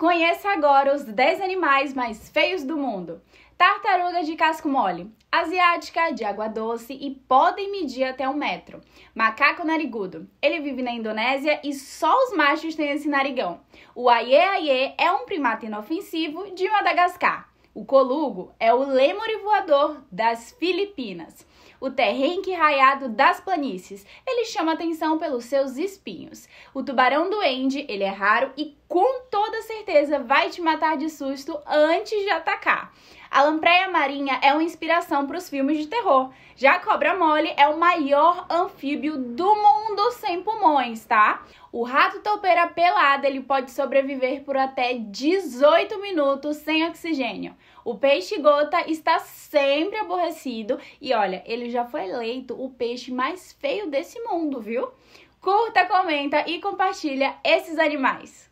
Conheça agora os 10 animais mais feios do mundo. Tartaruga de casco mole, asiática, de água doce e podem medir até um metro. Macaco narigudo, ele vive na Indonésia e só os machos têm esse narigão. O aie aie é um primata inofensivo de Madagascar. O colugo é o lêmure voador das Filipinas. O terrenque raiado das planícies, ele chama atenção pelos seus espinhos. O tubarão duende, ele é raro e contorno certeza vai te matar de susto antes de atacar. A lampreia marinha é uma inspiração para os filmes de terror. Já a cobra mole é o maior anfíbio do mundo sem pulmões, tá? O rato toupeira pelado ele pode sobreviver por até 18 minutos sem oxigênio. O peixe gota está sempre aborrecido e olha, ele já foi eleito o peixe mais feio desse mundo, viu? Curta, comenta e compartilha esses animais.